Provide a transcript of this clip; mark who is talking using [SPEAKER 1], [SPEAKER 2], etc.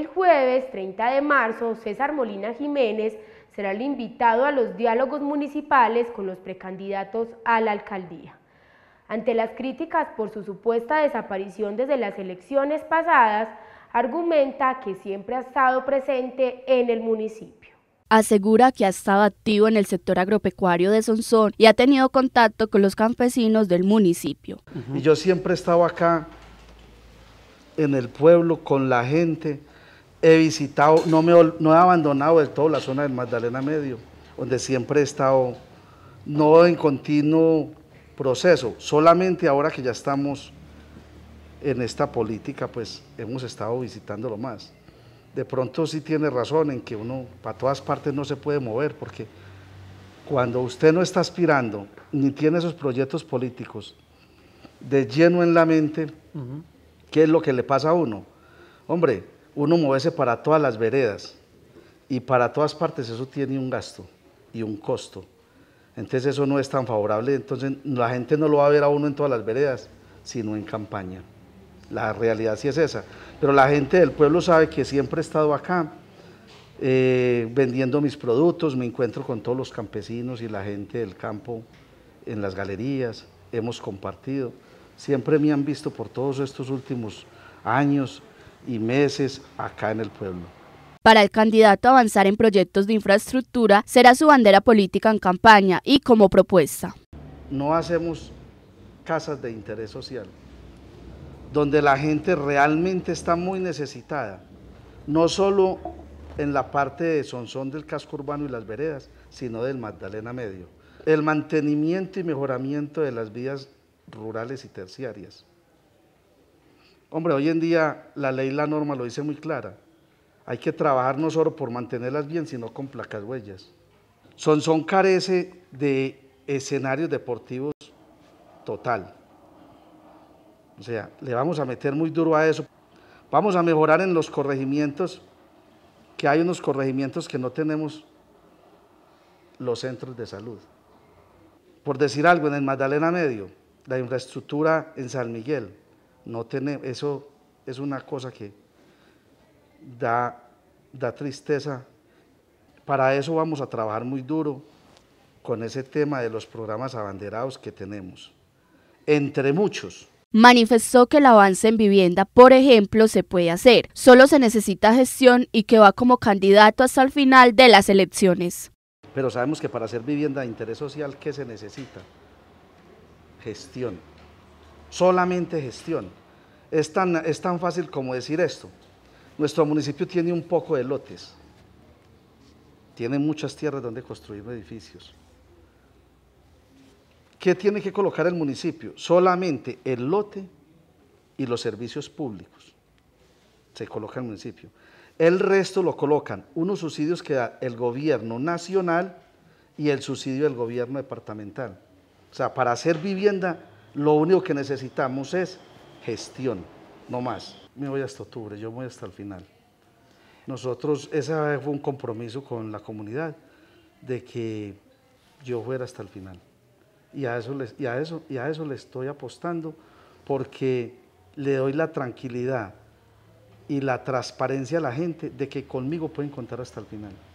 [SPEAKER 1] El jueves 30 de marzo, César Molina Jiménez será el invitado a los diálogos municipales con los precandidatos a la alcaldía. Ante las críticas por su supuesta desaparición desde las elecciones pasadas, argumenta que siempre ha estado presente en el municipio. Asegura que ha estado activo en el sector agropecuario de Sonsón y ha tenido contacto con los campesinos del municipio.
[SPEAKER 2] Y yo siempre he estado acá en el pueblo con la gente, he visitado, no, me, he abandonado del todo la zona del Magdalena Medio, donde siempre he estado, no en continuo proceso, solamente ahora que ya estamos en esta política, pues hemos estado visitándolo más. De pronto sí tiene razón en que uno para todas partes no se puede mover, porque cuando usted no está aspirando ni tiene esos proyectos políticos de lleno en la mente, ¿qué es lo que le pasa a uno? Hombre, uno moverse para todas las veredas y para todas partes, eso tiene un gasto y un costo. Entonces eso no es tan favorable, entonces la gente no lo va a ver a uno en todas las veredas, sino en campaña. La realidad sí es esa. Pero la gente del pueblo sabe que siempre he estado acá eh, vendiendo mis productos, me encuentro con todos los campesinos y la gente del campo en las galerías, hemos compartido. Siempre me han visto por todos estos últimos años y meses acá en el pueblo.
[SPEAKER 1] Para el candidato avanzar en proyectos de infraestructura será su bandera política en campaña y como propuesta.
[SPEAKER 2] No hacemos casas de interés social, donde la gente realmente está muy necesitada, no solo en la parte de Sonsón del casco urbano y las veredas, sino del Magdalena Medio. El mantenimiento y mejoramiento de las vías rurales y terciarias Hombre, hoy en día la ley, la norma lo dice muy clara. Hay que trabajar no solo por mantenerlas bien, sino con placas huellas. son carece de escenarios deportivos total. O sea, le vamos a meter muy duro a eso. Vamos a mejorar en los corregimientos, que hay unos corregimientos que no tenemos los centros de salud. Por decir algo, en el Magdalena Medio, la infraestructura en San Miguel, no eso es una cosa que da, da tristeza. Para eso vamos a trabajar muy duro con ese tema de los programas abanderados que tenemos, entre muchos
[SPEAKER 1] manifestó que el avance en vivienda, por ejemplo, se puede hacer. Solo se necesita gestión y que va como candidato hasta el final de las elecciones.
[SPEAKER 2] Pero sabemos que para hacer vivienda de interés social, ¿qué se necesita? Gestión solamente gestión. Es tan, fácil como decir esto. Nuestro municipio tiene un poco de lotes, tiene muchas tierras donde construir edificios. ¿Qué tiene que colocar el municipio? Solamente el lote y los servicios públicos se coloca el municipio. El resto lo colocan unos subsidios que da el gobierno nacional y el subsidio del gobierno departamental. O sea, para hacer vivienda lo único que necesitamos es gestión, no más. Me voy hasta octubre, yo voy hasta el final. Nosotros, ese fue un compromiso con la comunidad de que yo fuera hasta el final. Y a eso, eso, y a eso le estoy apostando porque le doy la tranquilidad y la transparencia a la gente de que conmigo pueden contar hasta el final.